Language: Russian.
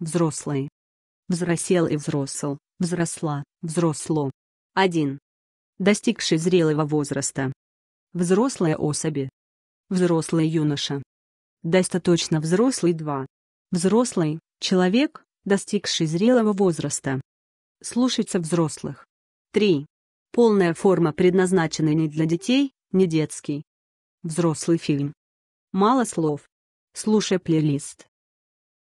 взрослые. Взросел и взросл, взросла, взросло. 1. Достигший зрелого возраста. Взрослые особи. Взрослый юноша. Достаточно взрослый 2. Взрослый – человек, достигший зрелого возраста. слушается взрослых. 3. Полная форма предназначена не для детей, не детский. Взрослый фильм. Мало слов. Слушай плейлист.